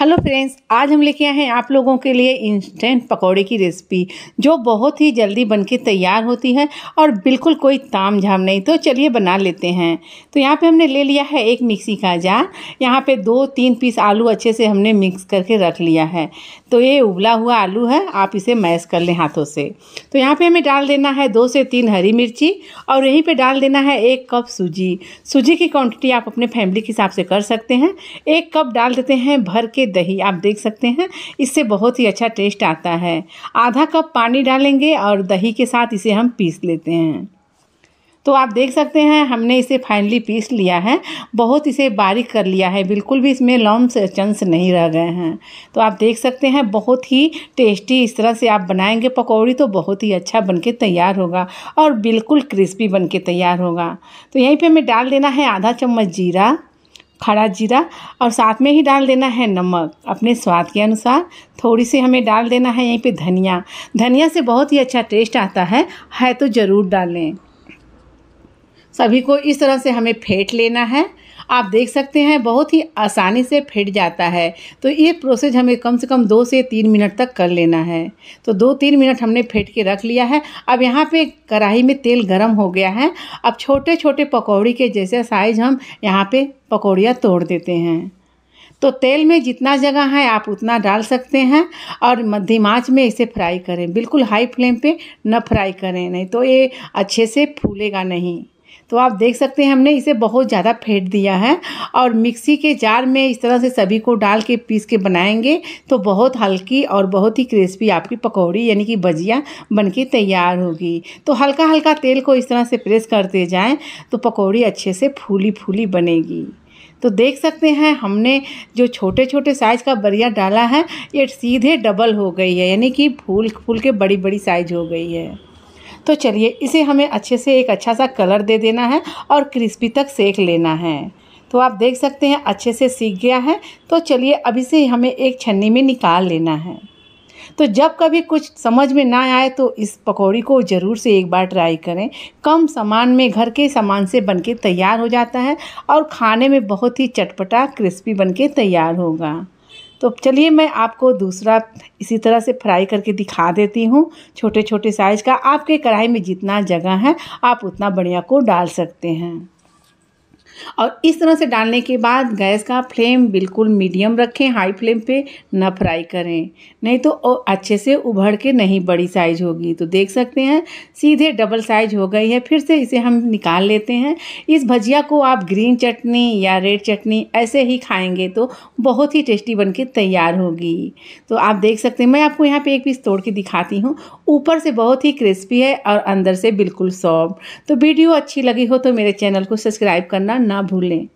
hello friends आज हम लेके आए हैं आप लोगों के लिए इंस्टेंट पकौड़े की रेसिपी जो बहुत ही जल्दी बनके तैयार होती है और बिल्कुल कोई ताम झाम नहीं तो चलिए बना लेते हैं तो यहाँ पे हमने ले लिया है एक मिक्सी का जार यहाँ पे दो तीन पीस आलू अच्छे से हमने मिक्स करके रख लिया है तो ये उबला हुआ आलू है आप इसे मैस कर लें हाथों से तो यहाँ पर हमें डाल देना है दो से तीन हरी मिर्ची और यहीं पर डाल देना है एक कप सूजी सूजी की क्वान्टिटी आप अपने फैमिली के हिसाब से कर सकते हैं एक कप डाल देते हैं भर के दही आप देख सकते हैं इससे बहुत ही अच्छा टेस्ट आता है आधा कप पानी डालेंगे और दही के साथ इसे हम पीस लेते हैं तो आप देख सकते हैं हमने इसे फाइनली पीस लिया है बहुत इसे बारीक कर लिया है बिल्कुल भी इसमें लम्स चंस नहीं रह गए हैं तो आप देख सकते हैं बहुत ही टेस्टी इस तरह से आप बनाएंगे पकौड़ी तो बहुत ही अच्छा बनके तैयार होगा और बिल्कुल क्रिस्पी बनके तैयार होगा तो यहीं पे हमें डाल देना है आधा चम्मच जीरा खड़ा जीरा और साथ में ही डाल देना है नमक अपने स्वाद के अनुसार थोड़ी सी हमें डाल देना है यहीं पे धनिया धनिया से बहुत ही अच्छा टेस्ट आता है है तो ज़रूर डालें सभी को इस तरह से हमें फेंट लेना है आप देख सकते हैं बहुत ही आसानी से फेंट जाता है तो ये प्रोसेस हमें कम से कम दो से तीन मिनट तक कर लेना है तो दो तीन मिनट हमने फेंट के रख लिया है अब यहाँ पे कढ़ाई में तेल गर्म हो गया है अब छोटे छोटे पकौड़ी के जैसे साइज हम यहाँ पे पकौड़ियाँ तोड़ देते हैं तो तेल में जितना जगह है आप उतना डाल सकते हैं और मध्यम आँच में इसे फ्राई करें बिल्कुल हाई फ्लेम पे न फ्राई करें नहीं तो ये अच्छे से फूलेगा नहीं तो आप देख सकते हैं हमने इसे बहुत ज़्यादा फेंट दिया है और मिक्सी के जार में इस तरह से सभी को डाल के पीस के बनाएंगे तो बहुत हल्की और बहुत ही क्रिस्पी आपकी पकौड़ी यानी कि भजिया बन के तैयार होगी तो हल्का हल्का तेल को इस तरह से प्रेस करते जाएँ तो पकौड़ी अच्छे से फूली फूली बनेगी तो देख सकते हैं हमने जो छोटे छोटे साइज़ का बरिया डाला है ये सीधे डबल हो गई है यानी कि फूल फूल के बड़ी बड़ी साइज हो गई है तो चलिए इसे हमें अच्छे से एक अच्छा सा कलर दे देना है और क्रिस्पी तक सेक लेना है तो आप देख सकते हैं अच्छे से सीख गया है तो चलिए अभी से हमें एक छन्नी में निकाल लेना है तो जब कभी कुछ समझ में ना आए तो इस पकौड़ी को ज़रूर से एक बार ट्राई करें कम सामान में घर के सामान से बनके तैयार हो जाता है और खाने में बहुत ही चटपटा क्रिस्पी बनके तैयार होगा तो चलिए मैं आपको दूसरा इसी तरह से फ्राई करके दिखा देती हूँ छोटे छोटे साइज़ का आपके कढ़ाई में जितना जगह है आप उतना बढ़िया को डाल सकते हैं और इस तरह से डालने के बाद गैस का फ्लेम बिल्कुल मीडियम रखें हाई फ्लेम पे न फ्राई करें नहीं तो अच्छे से उभर के नहीं बड़ी साइज होगी तो देख सकते हैं सीधे डबल साइज हो गई है फिर से इसे हम निकाल लेते हैं इस भजिया को आप ग्रीन चटनी या रेड चटनी ऐसे ही खाएंगे तो बहुत ही टेस्टी बन तैयार होगी तो आप देख सकते हैं मैं आपको यहाँ पे एक पीस तोड़ के दिखाती हूँ ऊपर से बहुत ही क्रिस्पी है और अंदर से बिल्कुल सॉफ्ट तो वीडियो अच्छी लगी हो तो मेरे चैनल को सब्सक्राइब करना ना भूलें